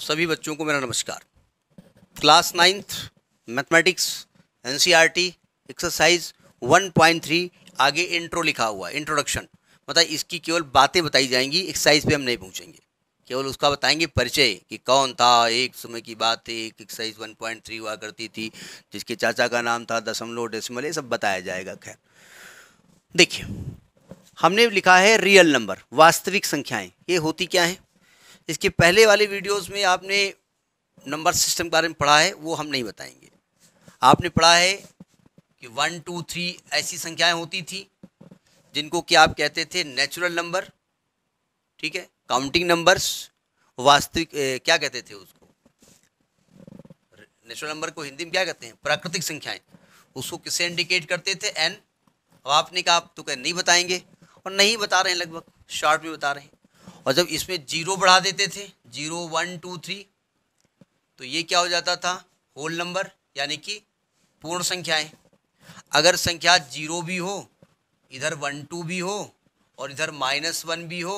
सभी बच्चों को मेरा नमस्कार class ninth mathematics NCERT exercise 1.3 आगे इंट्रो लिखा हुआ है इंट्रोडक्शन मतलब इसकी केवल बातें बताई जाएंगी एक्सरसाइज पे हम नहीं पहुंचेंगे केवल उसका बताएंगे परिचय कि कौन था एक समय की बात एक एक्सरसाइज 1.3 हुआ करती थी जिसके चाचा का नाम था दशमलव डेसिमल ये सब बताया जाएगा खैर देखिए हमने लिखा है रियल नंबर वास्तविक संख्याएं ये होती क्या है इसके पहले वाले वीडियोस में आपने नंबर सिस्टम के बारे में पढ़ा है वो हम नहीं बताएंगे आपने पढ़ा है कि वन टू थ्री ऐसी संख्याएं होती थी जिनको कि आप कहते थे नेचुरल नंबर ठीक है काउंटिंग नंबर्स वास्तविक क्या कहते थे उसको नेचुरल नंबर को हिंदी में क्या कहते हैं प्राकृतिक संख्याएं उसको किसे इंडिकेट करते थे एन अब आपने कहा आप तो कह नहीं बताएंगे और नहीं बता रहे हैं लगभग शॉर्ट में बता रहे हैं और जब इसमें जीरो बढ़ा देते थे जीरो वन टू थ्री तो ये क्या हो जाता था होल नंबर यानी कि पूर्ण संख्याएं अगर संख्या जीरो भी हो इधर वन टू भी हो और इधर माइनस वन भी हो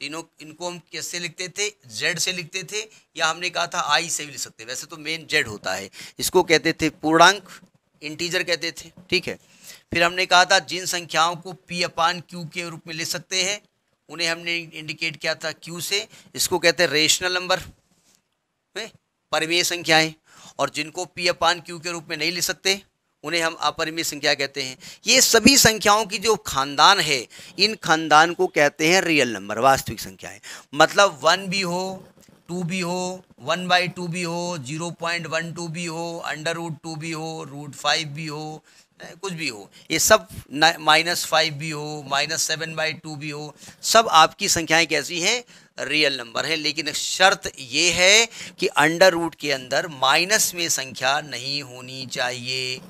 तीनों इनको हम कैसे लिखते थे जेड से लिखते थे या हमने कहा था आई से भी लिख सकते वैसे तो मेन जेड होता है इसको कहते थे पूर्णांक इंटीजर कहते थे ठीक है फिर हमने कहा था जिन संख्याओं को पी अपान क्यू के रूप में ले सकते हैं उन्हें हमने इंडिकेट किया था क्यू से इसको कहते हैं रेशनल नंबर परिमेय संख्याएं और जिनको पी अपान क्यू के रूप में नहीं ले सकते उन्हें हम अपरिमेय संख्या कहते हैं ये सभी संख्याओं की जो खानदान है इन खानदान को कहते हैं रियल नंबर वास्तविक संख्याएं मतलब वन भी हो टू भी हो वन बाई टू भी हो जीरो पॉइंट वन टू भी हो अंडर रूट टू भी हो रूट फाइव भी हो कुछ भी हो ये सब माइनस फाइव भी हो माइनस सेवन बाई टू भी हो सब आपकी संख्याएं कैसी हैं रियल नंबर है लेकिन शर्त ये है कि अंडर रूट के अंदर माइनस में संख्या नहीं होनी चाहिए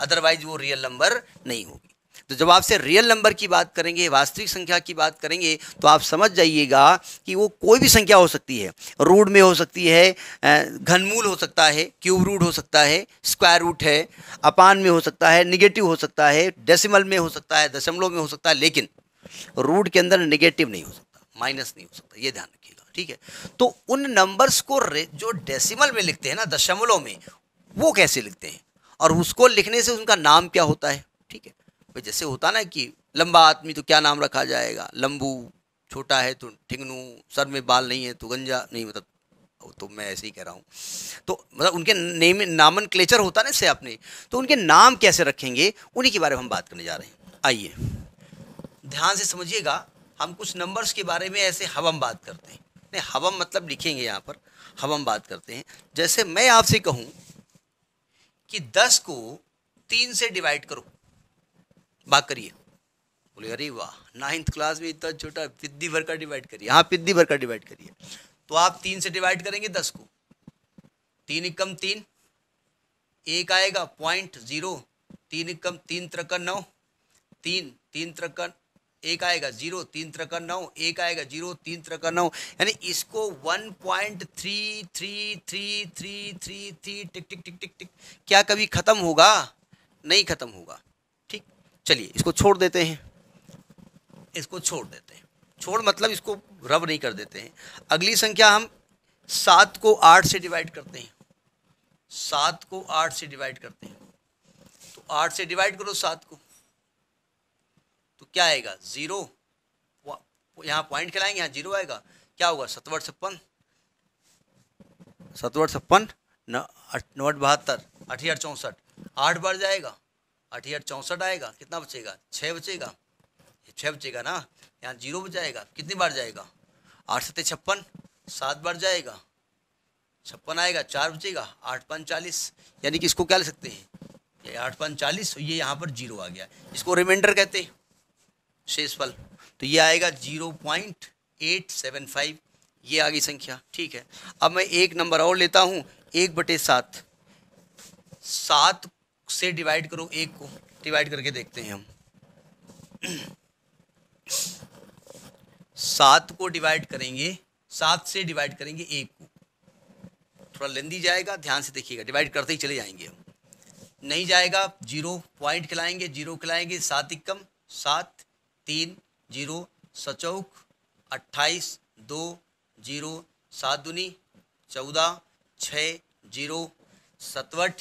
अदरवाइज वो रियल नंबर नहीं होगी तो जब आपसे रियल नंबर की बात करेंगे वास्तविक संख्या की बात करेंगे तो आप समझ जाइएगा कि वो कोई भी संख्या हो सकती है रूट में हो सकती है घनमूल हो सकता है क्यूब रूट हो सकता है स्क्वायर रूट है अपान में हो सकता है निगेटिव हो सकता है डेसिमल में हो सकता है दशमलव में हो सकता है लेकिन रूट के अंदर निगेटिव नहीं हो सकता माइनस नहीं हो सकता ये ध्यान रखिएगा ठीक है तो उन नंबर्स को जो डेसिमल में लिखते हैं ना दशमलव में वो कैसे लिखते हैं और उसको लिखने से उनका नाम क्या होता है ठीक है पे जैसे होता ना कि लंबा आदमी तो क्या नाम रखा जाएगा लंबू छोटा है तो ठिंगनू सर में बाल नहीं है तो गंजा नहीं मतलब तो मैं ऐसे ही कह रहा हूँ तो मतलब उनके नेम नामन क्लेचर होता ना इससे आपने तो उनके नाम कैसे रखेंगे उन्हीं के बारे में हम बात करने जा रहे हैं आइए ध्यान से समझिएगा हम कुछ नंबर्स के बारे में ऐसे हवम बात करते हैं नहीं हवम मतलब लिखेंगे यहाँ पर हवम बात करते हैं जैसे मैं आपसे कहूँ कि दस को तीन से डिवाइड करो बात करिए बोले अरे वाह नाइन्थ क्लास में इतना छोटा पिद्दी भर का डिवाइड करिए हाँ पिद्दी भर का डिवाइड करिए तो आप तीन से डिवाइड करेंगे दस को तीन इक्कम तीन एक आएगा पॉइंट जीरो तीन इक्कम तीन त्रकन नौ तीन तीन त्रकन एक आएगा जीरो तीन त्रकन नौ एक आएगा जीरो तीन त्रकन नौ यानी इसको one point three three three three three three tick tick tick tick tick क्या कभी ख़त्म होगा नहीं ख़त्म होगा चलिए इसको छोड़ देते हैं इसको छोड़ देते हैं छोड़ मतलब इसको रब नहीं कर देते हैं अगली संख्या हम सात को आठ से डिवाइड करते हैं सात को आठ से डिवाइड करते हैं तो आठ से डिवाइड करो सात को तो क्या आएगा ज़ीरो यहाँ पॉइंट खिलाएंगे यहाँ जीरो आएगा क्या होगा सतवट छप्पन सतवट छप्पन नौ बहत्तर अठहत्तर चौंसठ आठ बढ़ जाएगा अठ चौंसठ आएगा कितना बचेगा छः बचेगा छः बचेगा ना यहाँ जीरो बचाएगा कितनी बार जाएगा आठ सत्य छप्पन सात बार जाएगा छप्पन आएगा चार बचेगा आठ पाँच चालीस यानी कि इसको क्या ले सकते हैं आठ पाँच चालीस तो ये यहाँ पर जीरो आ गया इसको रिमाइंडर कहते हैं शेषफल तो ये आएगा zero point eight seven five ये आ गई संख्या ठीक है अब मैं एक नंबर और लेता हूँ एक बटे सात सात से डिवाइड करो एक को डिवाइड करके देखते हैं हम सात को डिवाइड करेंगे सात से डिवाइड करेंगे एक को थोड़ा लेंदी जाएगा ध्यान से देखिएगा डिवाइड करते ही चले जाएंगे हम नहीं जाएगा जीरो पॉइंट खिलाएंगे जीरो खिलाएंगे सात इक्कम सात तीन जीरो सचौक अट्ठाईस दो जीरो सात दुनी चौदह छः जीरो सतवठ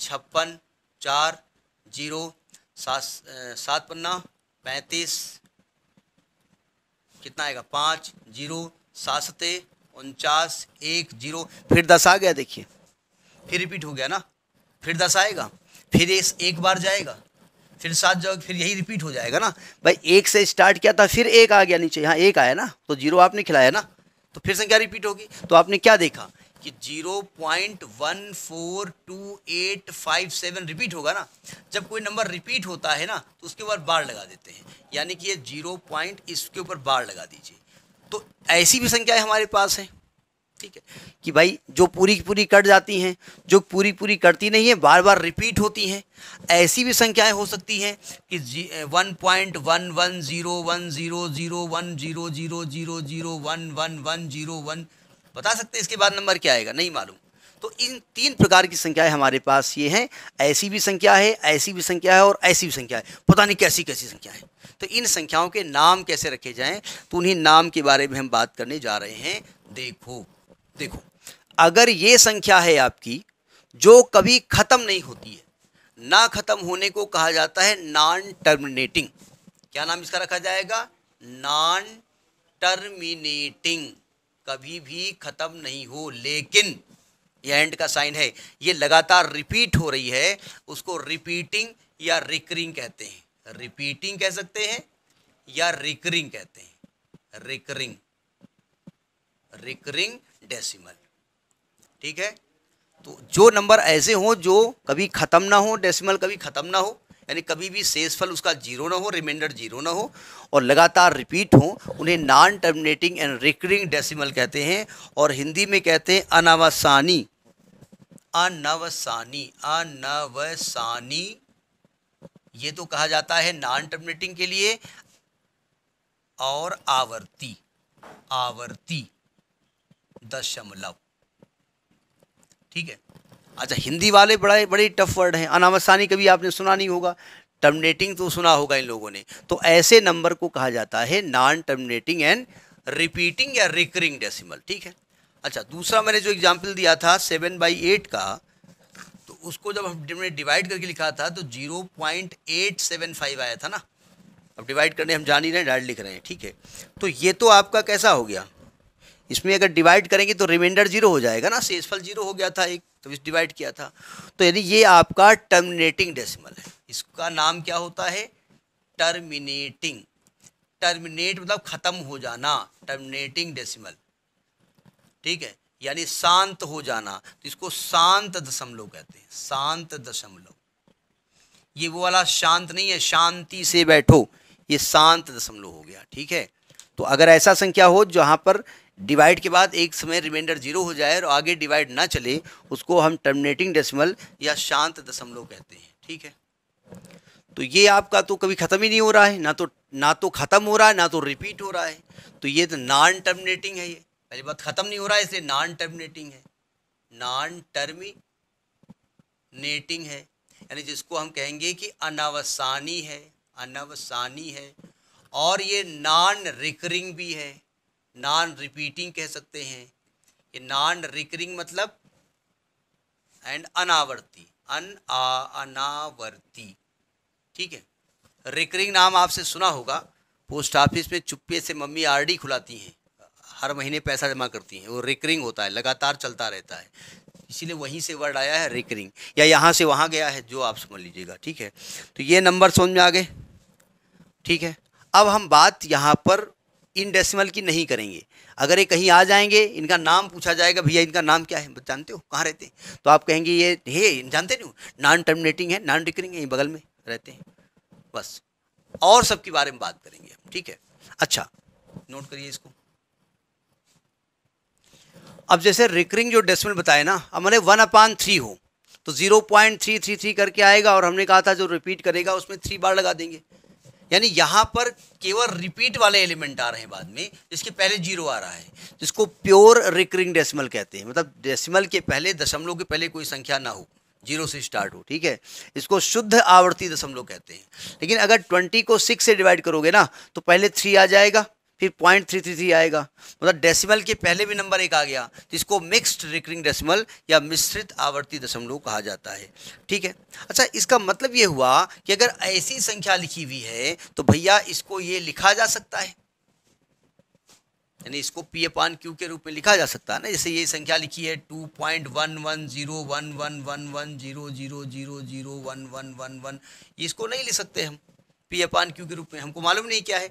छप्पन चार जीरो सात सात पन्ना पैंतीस कितना आएगा पाँच जीरो सात सते उनचास एक जीरो फिर दस आ गया देखिए फिर रिपीट हो गया ना फिर दस आएगा फिर एक, एक बार जाएगा फिर सात जाओगे फिर यही रिपीट हो जाएगा ना भाई एक से स्टार्ट किया था फिर एक आ गया नीचे यहाँ एक आया ना तो जीरो आपने खिलाया ना तो फिर संख्या रिपीट होगी तो आपने क्या देखा कि zero point one four two eight five seven repeat होगा ना जब कोई नंबर रिपीट होता है ना तो उसके ऊपर बार लगा देते हैं यानी कि ये जीरो पॉइंट इसके ऊपर बार लगा दीजिए तो ऐसी भी संख्याएं हमारे पास हैं ठीक है कि भाई जो पूरी पूरी कट जाती हैं जो पूरी पूरी कटती नहीं है बार बार रिपीट होती हैं ऐसी भी संख्याएं हो सकती हैं कि one point one one zero one zero zero one zero zero zero zero one one one zero one बता सकते हैं इसके बाद नंबर क्या आएगा नहीं मालूम तो इन तीन प्रकार की संख्याएं हमारे पास ये हैं ऐसी भी संख्या है ऐसी भी संख्या है और ऐसी भी संख्या है पता नहीं कैसी कैसी संख्या है तो इन संख्याओं के नाम कैसे रखे जाएं तो उन्हीं नाम के बारे में हम बात करने जा रहे हैं देखो देखो अगर ये संख्या है आपकी जो कभी ख़त्म नहीं होती है ना ख़त्म होने को कहा जाता है नॉन टर्मिनेटिंग क्या नाम इसका रखा जाएगा नॉन टर्मिनेटिंग कभी भी ख़त्म नहीं हो लेकिन यह एंड का साइन है ये लगातार रिपीट हो रही है उसको रिपीटिंग या रिकरिंग कहते हैं रिपीटिंग कह सकते हैं या रिकरिंग कहते हैं रिकरिंग रिकरिंग डेसिमल ठीक है तो जो नंबर ऐसे हो जो कभी ख़त्म ना हो डेसिमल कभी ख़त्म ना हो यानी कभी भी सेसफल उसका जीरो ना हो रिमाइंडर जीरो ना हो और लगातार रिपीट हो उन्हें non terminating and recurring decimal कहते हैं और हिंदी में कहते हैं अनावसानी अनवसानी अनवसानी ये तो कहा जाता है नॉन टर्मिनेटिंग के लिए और आवर्ती आवर्ती दशमलव ठीक है अच्छा हिंदी वाले बड़े बड़े टफ वर्ड हैं अनामसानी कभी आपने सुना नहीं होगा टर्मिनेटिंग तो सुना होगा इन लोगों ने तो ऐसे नंबर को कहा जाता है नॉन टर्मिनेटिंग एंड रिपीटिंग या रिकरिंग डेसिमल ठीक है अच्छा दूसरा मैंने जो एग्जाम्पल दिया था सेवन बाई एट का तो उसको जब हमने डिवाइड करके लिखा था तो zero point eight seven five आया था ना अब डिवाइड करने हम जान ही रहे हैं डायरेक्ट लिख रहे हैं ठीक है तो ये तो आपका कैसा हो गया इसमें अगर डिवाइड करेंगे तो रिमाइंडर जीरो हो जाएगा ना शेषफल जीरो हो गया था एक तो इस डिवाइड किया था तो यदि ये आपका टर्मिनेटिंग डेसिमल है इसका नाम क्या होता है टर्मिनेटिंग टर्मिनेट मतलब ख़त्म हो जाना टर्मिनेटिंग डेसिमल ठीक है यानी शांत हो जाना तो इसको शांत दशमलव कहते हैं शांत दशमलव ये वो वाला शांत नहीं है शांति से बैठो ये शांत दशमलव हो गया ठीक है तो अगर ऐसा संख्या हो जहाँ पर डिवाइड के बाद एक समय रिमाइंडर जीरो हो जाए और आगे डिवाइड ना चले उसको हम टर्मिनेटिंग डेसिमल या शांत दशमलव कहते हैं ठीक है तो ये आपका तो कभी ख़त्म ही नहीं हो रहा है ना तो ना तो ख़त्म हो रहा है ना तो रिपीट हो रहा है तो ये तो नॉन टर्मिनेटिंग है ये पहली बात ख़त्म नहीं हो रहा है इसलिए नॉन टर्मिनेटिंग है नॉन टर्मिनेटिंग है यानी जिसको हम कहेंगे कि अनावसानी है अनावसानी है और ये नॉन रिकरिंग भी है नॉन रिपीटिंग कह सकते हैं ये नॉन रिकरिंग मतलब एंड अनावर्ती अन अनावर्ती ठीक है रिकरिंग नाम आपसे सुना होगा पोस्ट ऑफिस में चुप्पे से मम्मी आरडी खुलाती हैं हर महीने पैसा जमा करती हैं वो रिकरिंग होता है लगातार चलता रहता है इसीलिए वहीं से वर्ड आया है रिकरिंग या यहाँ से वहाँ गया है जो आप समझ लीजिएगा ठीक है तो ये नंबर समझ में आ गए ठीक है अब हम बात यहाँ पर इन डेसिमल की नहीं करेंगे अगर ये कहीं आ जाएंगे इनका नाम पूछा जाएगा भैया इनका नाम क्या है जानते हो कहाँ रहते हैं तो आप कहेंगे ये हे जानते नहीं नॉन टर्मिनेटिंग है नॉन रिकरिंग है ये बगल में रहते हैं बस और के बारे में बात करेंगे ठीक है अच्छा नोट करिए इसको अब जैसे रिकरिंग जो डेसिमल बताए ना अब मैंने वन अपान थ्री हो तो zero point three three three करके आएगा और हमने कहा था जो रिपीट करेगा उसमें थ्री बार लगा देंगे यानी यहाँ पर केवल रिपीट वाले एलिमेंट आ रहे हैं बाद में जिसके पहले जीरो आ रहा है जिसको प्योर रिकरिंग डेसिमल कहते हैं मतलब डेसिमल के पहले दशमलव के पहले कोई संख्या ना हो जीरो से स्टार्ट हो ठीक है इसको शुद्ध आवर्ती दशमलव कहते हैं लेकिन अगर ट्वेंटी को सिक्स से डिवाइड करोगे ना तो पहले थ्री आ जाएगा फिर पॉइंट थ्री थ्री थ्री आएगा मतलब डेसिमल के पहले भी नंबर एक आ गया तो इसको मिक्स्ड रिकरिंग डेसिमल या मिश्रित आवर्ती दशमलव कहा जाता है ठीक है अच्छा इसका मतलब ये हुआ कि अगर ऐसी संख्या लिखी हुई है तो भैया इसको ये लिखा जा सकता है यानी इसको पी ए पान क्यू के रूप में लिखा जा सकता है ना जैसे ये संख्या लिखी है two point one one zero one one one one zero zero zero zero one one one one इसको नहीं लिख सकते हम पी अपान क्यू के रूप में हमको मालूम नहीं क्या है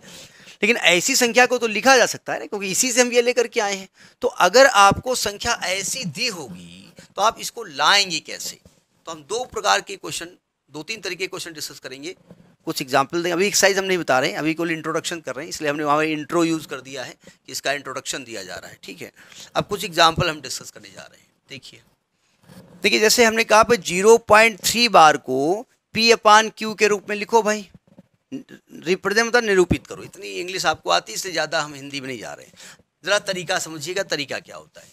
लेकिन ऐसी संख्या को तो लिखा जा सकता है ना क्योंकि इसी से हम ये लेकर के आए हैं तो अगर आपको संख्या ऐसी दी होगी तो आप इसको लाएंगे कैसे तो हम दो प्रकार के क्वेश्चन दो तीन तरीके क्वेश्चन डिस्कस करेंगे कुछ एग्जाम्पल दें अभी एक्साइज हम नहीं बता रहे हैं अभी कोई इंट्रोडक्शन कर रहे हैं इसलिए हमने वहाँ पर इंट्रो यूज़ कर दिया है कि इसका इंट्रोडक्शन दिया जा रहा है ठीक है अब कुछ एग्जाम्पल हम डिस्कस करने जा रहे हैं देखिए देखिए जैसे हमने कहा पर जीरो पॉइंट थ्री बार को पी अपान क्यू के रूप में लिखो भाई रिप्रेजेंट मतलब निरूपित करो इतनी इंग्लिश आपको आती इससे ज़्यादा हम हिंदी में नहीं जा रहे ज़रा तरीका समझिएगा तरीका क्या होता है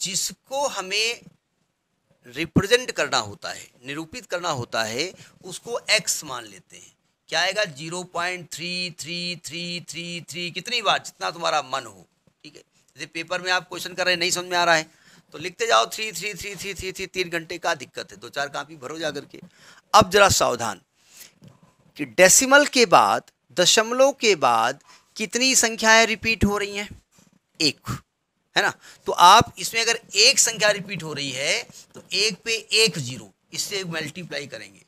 जिसको हमें रिप्रेजेंट करना होता है निरूपित करना होता है उसको एक्स मान लेते हैं क्या आएगा zero point three three three three three कितनी बार जितना तुम्हारा मन हो ठीक है जैसे पेपर में आप क्वेश्चन कर रहे हैं नहीं समझ में आ रहा है तो लिखते जाओ three three three three three three तीन घंटे का दिक्कत है दो चार कापी भरो जा करके अब जरा सावधान कि डेसिमल के बाद दशमलव के बाद कितनी संख्याएं रिपीट हो रही हैं एक है ना तो आप इसमें अगर एक संख्या रिपीट हो रही है तो एक पे एक जीरो इससे मल्टीप्लाई करेंगे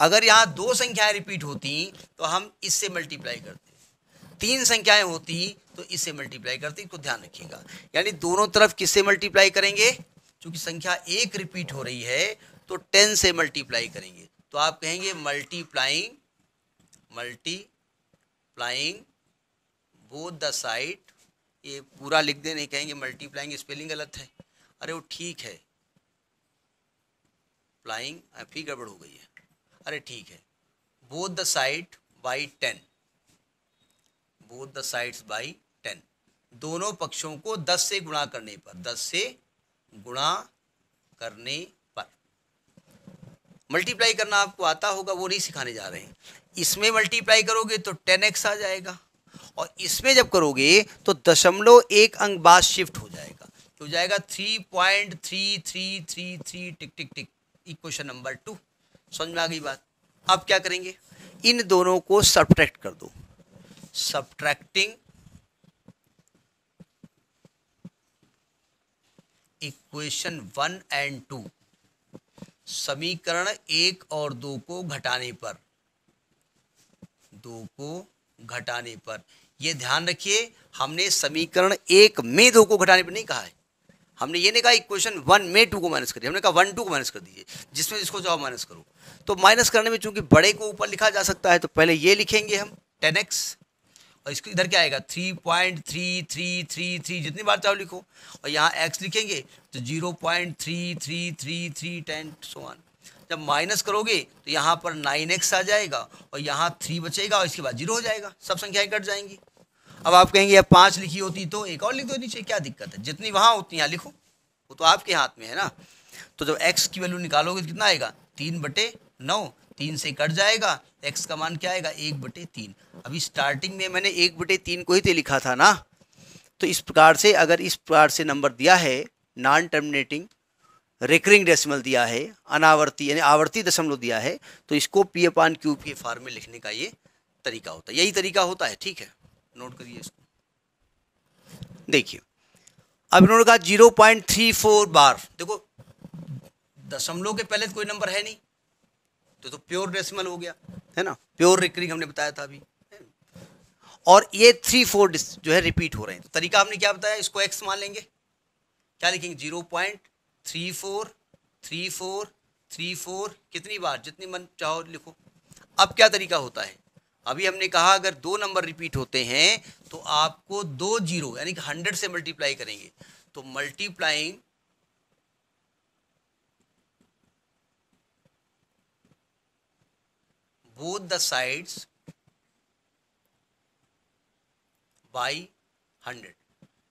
अगर यहाँ दो संख्याएं रिपीट होती तो हम इससे मल्टीप्लाई करते तीन संख्याएं होती तो इससे मल्टीप्लाई करते तो ध्यान रखिएगा यानी दोनों तरफ किससे मल्टीप्लाई करेंगे चूंकि संख्या एक रिपीट हो रही है तो टेन से मल्टीप्लाई करेंगे तो आप कहेंगे multiplying multiplying both the side ये पूरा लिख दे नहीं कहेंगे मल्टीप्लाइंग स्पेलिंग गलत है अरे वो ठीक है प्लाइंग फिर गड़बड़ हो गई है अरे ठीक है both the side by ten both the sides by ten दोनों पक्षों को दस से गुणा करने पर दस से गुणा करने मल्टीप्लाई करना आपको आता होगा वो नहीं सिखाने जा रहे हैं इसमें मल्टीप्लाई करोगे तो टेन एक्स आ जाएगा और इसमें जब करोगे तो दशमलव एक अंक बाद शिफ्ट हो जाएगा तो हो जाएगा three point three three three three tick tick tick equation number two समझ में आ गई बात अब क्या करेंगे इन दोनों को सब्ट्रैक्ट कर दो subtracting equation one and two समीकरण एक और दो को घटाने पर दो को घटाने पर यह ध्यान रखिए हमने समीकरण एक में दो को घटाने पर नहीं कहा है हमने ये नहीं कहा इक्वेशन वन में टू को माइनस करिए हमने कहा वन टू को माइनस कर दीजिए जिसमें जिसको जवाब माइनस करो तो माइनस करने में चूंकि बड़े को ऊपर लिखा जा सकता है तो पहले ये लिखेंगे हम टेन एक्स इसको इधर क्या आएगा three point three three three three जितनी बार चाहो लिखो और यहाँ एक्स लिखेंगे तो zero point three three three three ten so one जब माइनस करोगे तो यहाँ पर नाइन एक्स आ जाएगा और यहाँ थ्री बचेगा और इसके बाद जीरो हो जाएगा सब संख्याएं कट जाएंगी अब आप कहेंगे अब पाँच लिखी होती तो एक और लिख दो नीचे क्या दिक्कत है जितनी वहाँ उतनी यहाँ लिखो वो तो आपके हाथ में है ना तो जब एक्स की वैल्यू निकालोगे तो कितना आएगा तीन बटे नौ तीन से कट जाएगा एक्स का मान क्या आएगा एक बटे तीन अभी स्टार्टिंग में मैंने एक बटे तीन को ही तो लिखा था ना तो इस प्रकार से अगर इस प्रकार से नंबर दिया है नॉन टर्मिनेटिंग रिकरिंग डेसिमल दिया है अनावर्ती यानी आवर्ती दशमलव दिया है तो इसको पी पान क्यू पी फार्म में लिखने का ये तरीका होता है यही तरीका होता है ठीक है नोट करिए इसको देखिए अब इन्होंने कहा जीरो पॉइंट थ्री फोर बार देखो दशमलव के पहले तो कोई नंबर है नहीं तो तो प्योर डेसिमल हो गया है ना प्योर रिकरिंग हमने बताया था अभी और ये थ्री फोर जो है रिपीट हो रहे हैं तो तरीका हमने क्या बताया इसको एक्स मान लेंगे क्या लिखेंगे zero point three four three four three four कितनी बार जितनी मन चाहो लिखो अब क्या तरीका होता है अभी हमने कहा अगर दो नंबर रिपीट होते हैं तो आपको दो जीरो यानी कि हंड्रेड से मल्टीप्लाई करेंगे तो multiplying both the sides by 100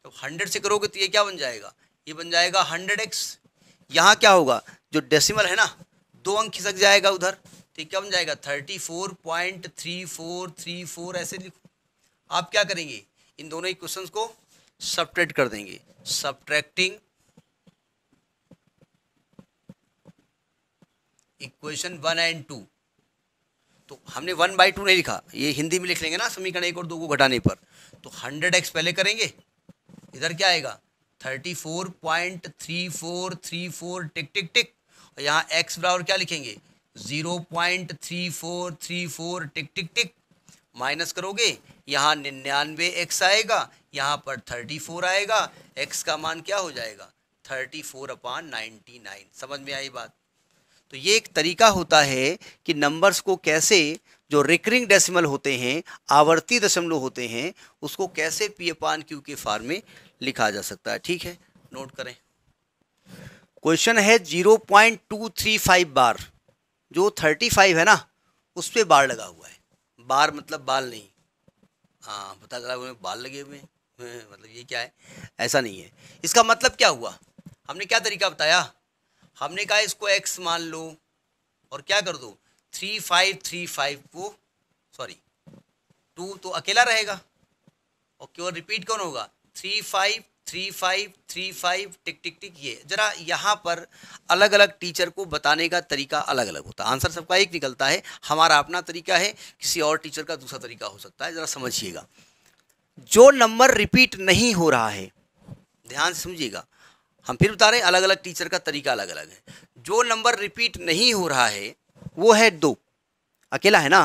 तो 100 से करोगे तो ये क्या बन जाएगा ये बन जाएगा 100x एक्स यहां क्या होगा जो डेसिमल है ना दो अंक खिसक जाएगा उधर तो क्या बन जाएगा thirty four point three four three four ऐसे लिखो आप क्या करेंगे इन दोनों इक्वेशन को सब्ट्रैक्ट कर देंगे subtracting equation one and two तो हमने वन बाई टू नहीं लिखा ये हिंदी में लिख लेंगे ना समीकरण एक और दो को घटाने पर तो हंड्रेड एक्स पहले करेंगे इधर क्या आएगा thirty four point three four three four tick tick tick और यहाँ एक्स बराबर क्या लिखेंगे zero point three four three four tick tick tick minus करोगे यहाँ निन्यानवे एक्स आएगा यहाँ पर थर्टी फोर आएगा एक्स का मान क्या हो जाएगा thirty four upon ninety nine समझ में आई बात तो ये एक तरीका होता है कि नंबर्स को कैसे जो रिकरिंग डेसिमल होते हैं आवर्ती दशमलव होते हैं उसको कैसे पी अपान क्यू के फार्म में लिखा जा सकता है ठीक है नोट करें क्वेश्चन है zero point two three five बार जो थर्टी फाइव है ना उस पर बार लगा हुआ है बार मतलब बाल नहीं हाँ पता चला बाल लगे हुए हैं मतलब ये क्या है ऐसा नहीं है इसका मतलब क्या हुआ हमने क्या तरीका बताया हमने कहा इसको एक्स मान लो और क्या कर दो थ्री फाइव थ्री फाइव को सॉरी टू तो अकेला रहेगा और क्यों रिपीट कौन होगा three five three five three five tick tick tick ये जरा यहाँ पर अलग अलग टीचर को बताने का तरीका अलग अलग होता है आंसर सबका एक निकलता है हमारा अपना तरीका है किसी और टीचर का दूसरा तरीका हो सकता है ज़रा समझिएगा जो नंबर रिपीट नहीं हो रहा है ध्यान से समझिएगा हम फिर बता रहे हैं अलग अलग टीचर का तरीका अलग अलग है जो नंबर रिपीट नहीं हो रहा है वो है दो अकेला है ना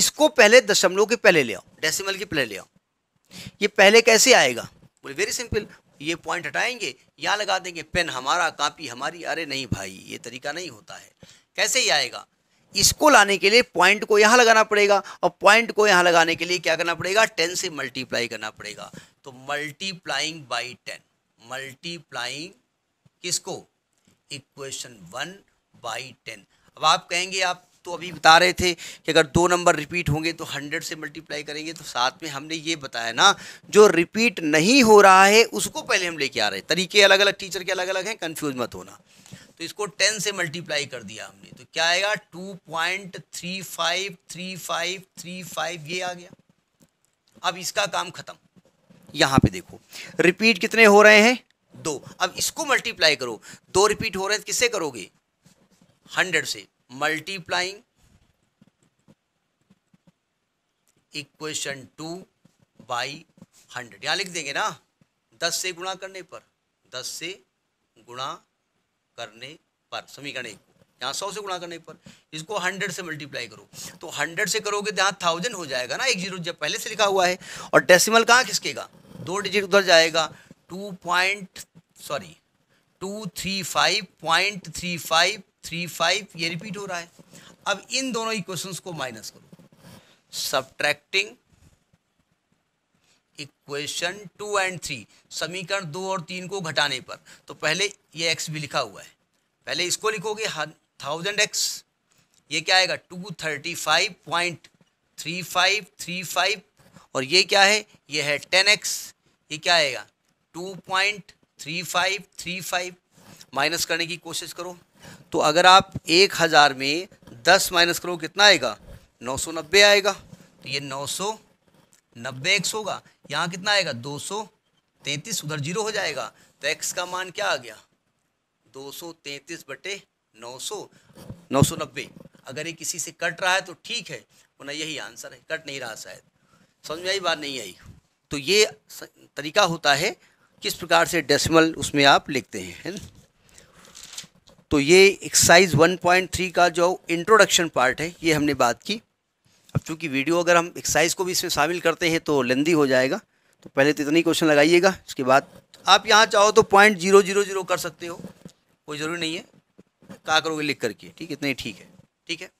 इसको पहले दशमलव के पहले ले आओ डेसिमल के पहले ले आओ ये पहले कैसे आएगा बोले वेरी सिंपल ये पॉइंट हटाएंगे या लगा देंगे पेन हमारा कापी हमारी अरे नहीं भाई ये तरीका नहीं होता है कैसे ही आएगा इसको लाने के लिए पॉइंट को यहाँ लगाना पड़ेगा और पॉइंट को यहाँ लगाने के लिए क्या करना पड़ेगा टेन से मल्टीप्लाई करना पड़ेगा तो मल्टीप्लाइंग बाई टेन मल्टीप्लाइंग किसको इक्वेशन वन बाई टेन अब आप कहेंगे आप तो अभी बता रहे थे कि अगर दो नंबर रिपीट होंगे तो हंड्रेड से मल्टीप्लाई करेंगे तो साथ में हमने ये बताया ना जो रिपीट नहीं हो रहा है उसको पहले हम लेके आ रहे हैं तरीके अलग अलग टीचर के अलग अलग हैं कन्फ्यूज मत होना तो इसको टेन से मल्टीप्लाई कर दिया हमने तो क्या आएगा two point three five three five three five ये आ गया अब इसका काम ख़त्म यहाँ पे देखो रिपीट कितने हो रहे हैं दो अब इसको मल्टीप्लाई करो दो रिपीट हो रहे हैं तो किससे करोगे हंड्रेड से multiplying equation two by hundred यहाँ लिख देंगे ना दस से गुणा करने पर दस से गुणा करने पर समीकरण एक यहाँ सौ से गुणा करने पर इसको हंड्रेड से मल्टीप्लाई करो तो हंड्रेड से करोगे तो यहाँ थाउजेंड हो जाएगा ना एक जीरो जब पहले से लिखा हुआ है और डेसिमल कहाँ खिसकेगा दो डिजिट उधर जाएगा two point sorry two three five point three five three five ये रिपीट हो रहा है अब इन दोनों इक्वेशंस को माइनस करो subtracting equation two and three समीकरण दो और तीन को घटाने पर तो पहले ये एक्स भी लिखा हुआ है पहले इसको लिखोगे थाउजेंड एक्स ये क्या आएगा two thirty five point three five three five और ये क्या है ये है टेन एक्स ये क्या आएगा two point three five three five minus करने की कोशिश करो तो अगर आप एक हज़ार में दस माइनस करो कितना आएगा नौ सौ नब्बे आएगा तो ये नौ सौ नब्बे एक्स होगा यहाँ कितना आएगा दो सौ तैंतीस उधर जीरो हो जाएगा तो एक्स का मान क्या आ गया दो सौ तैंतीस बटे नौ सौ नौ सौ नब्बे अगर ये किसी से कट रहा है तो ठीक है वरना यही आंसर है कट नहीं रहा शायद समझ में आई बात नहीं आई तो ये तरीका होता है किस प्रकार से डेसिमल उसमें आप लिखते हैं है तो ये एक्सरसाइज 1.3 का जो इंट्रोडक्शन पार्ट है ये हमने बात की अब चूँकि वीडियो अगर हम एक्सरसाइज को भी इसमें शामिल करते हैं तो लेंदी हो जाएगा तो पहले तो इतनी क्वेश्चन लगाइएगा इसके बाद आप यहाँ चाहो तो पॉइंट जीरो जीरो जीरो कर सकते हो कोई ज़रूरी नहीं है कहा करोगे लिख करके ठीक इतना ही ठीक है ठीक है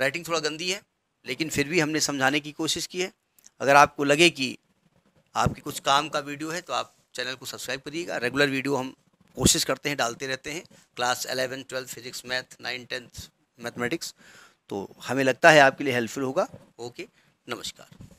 राइटिंग थोड़ा गंदी है लेकिन फिर भी हमने समझाने की कोशिश की है अगर आपको लगे कि आपके कुछ काम का वीडियो है तो आप चैनल को सब्सक्राइब करिएगा रेगुलर वीडियो हम कोशिश करते हैं डालते रहते हैं class eleven twelfth physics math nine tenth mathematics तो हमें लगता है आपके लिए हेल्पफुल होगा ओके नमस्कार